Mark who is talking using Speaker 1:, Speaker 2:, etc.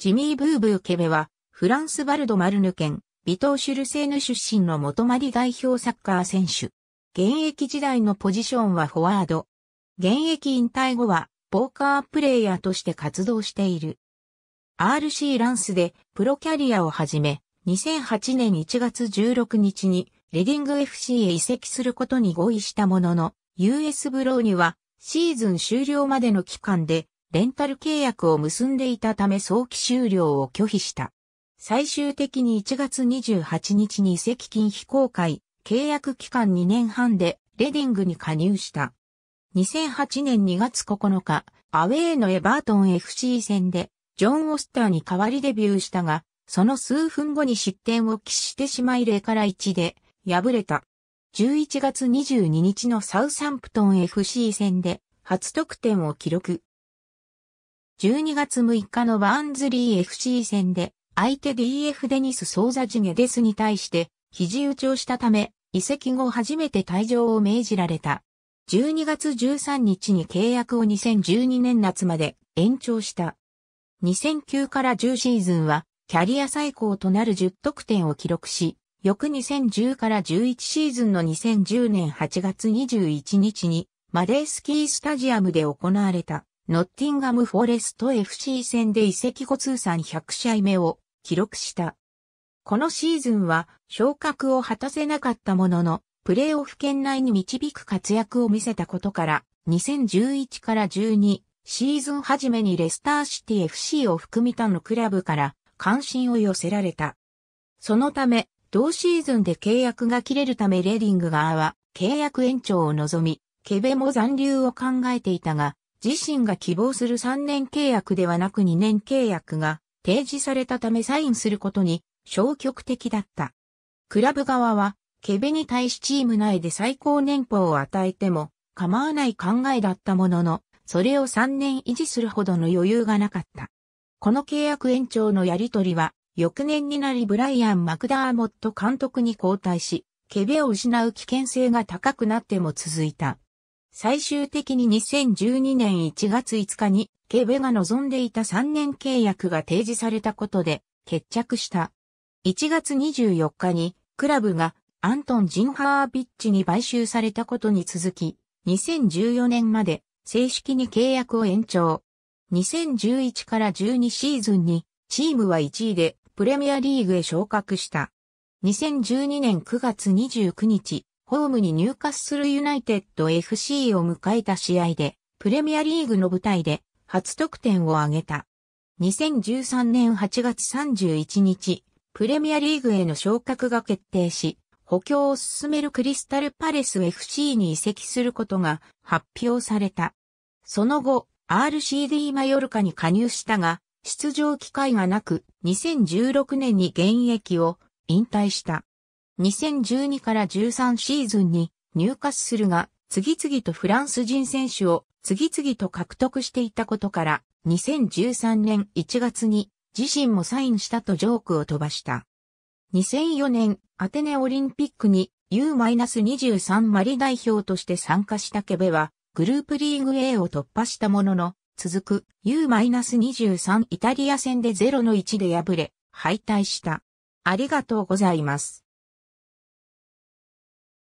Speaker 1: ジミー・ブーブー・ケベは、フランス・バルド・マルヌ県、ビトー・シュルセーヌ出身の元マリ代表サッカー選手。現役時代のポジションはフォワード。現役引退後は、ポーカープレイヤーとして活動している。RC ランスでプロキャリアを始め、2008年1月16日にレディング FC へ移籍することに合意したものの、US ブローにはシーズン終了までの期間でレンタル契約を結んでいたため早期終了を拒否した。最終的に1月28日に移籍金非公開、契約期間2年半でレディングに加入した。2008年2月9日、アウェーのエバートン FC 戦で、ジョン・オスターに代わりデビューしたが、その数分後に失点を喫してしまい0から1で、敗れた。11月22日のサウサンプトン FC 戦で、初得点を記録。12月6日のバーンズリー FC 戦で、相手 DF デニス・ソーザジゲデスに対して、肘打ちをしたため、移籍後初めて退場を命じられた。12月13日に契約を2012年夏まで延長した。2009から10シーズンは、キャリア最高となる10得点を記録し、翌2010から11シーズンの2010年8月21日に、マデースキースタジアムで行われた。ノッティンガム・フォレスト FC 戦で移籍後通算100試合目を記録した。このシーズンは昇格を果たせなかったものの、プレーオフ圏内に導く活躍を見せたことから、2011から12シーズン初めにレスターシティ FC を含み他のクラブから関心を寄せられた。そのため、同シーズンで契約が切れるためレディング側は契約延長を望み、ケベも残留を考えていたが、自身が希望する3年契約ではなく2年契約が提示されたためサインすることに消極的だった。クラブ側は、ケベに対しチーム内で最高年俸を与えても構わない考えだったものの、それを3年維持するほどの余裕がなかった。この契約延長のやりとりは、翌年になりブライアン・マクダーモット監督に交代し、ケベを失う危険性が高くなっても続いた。最終的に2012年1月5日に、ケベが望んでいた3年契約が提示されたことで、決着した。1月24日に、クラブがアントン・ジンハービッチに買収されたことに続き、2014年まで正式に契約を延長。2011から12シーズンに、チームは1位でプレミアリーグへ昇格した。2012年9月29日、ホームに入荷するユナイテッド FC を迎えた試合で、プレミアリーグの舞台で初得点を挙げた。2013年8月31日、プレミアリーグへの昇格が決定し、補強を進めるクリスタルパレス FC に移籍することが発表された。その後、RCD マヨルカに加入したが、出場機会がなく、2016年に現役を引退した。2012から13シーズンに入荷するが、次々とフランス人選手を次々と獲得していたことから、2013年1月に自身もサインしたとジョークを飛ばした。2004年アテネオリンピックに U-23 マリ代表として参加したケベは、グループリーグ A を突破したものの、続く U-23 イタリア戦で0の1で敗れ、敗退した。ありがとうございます。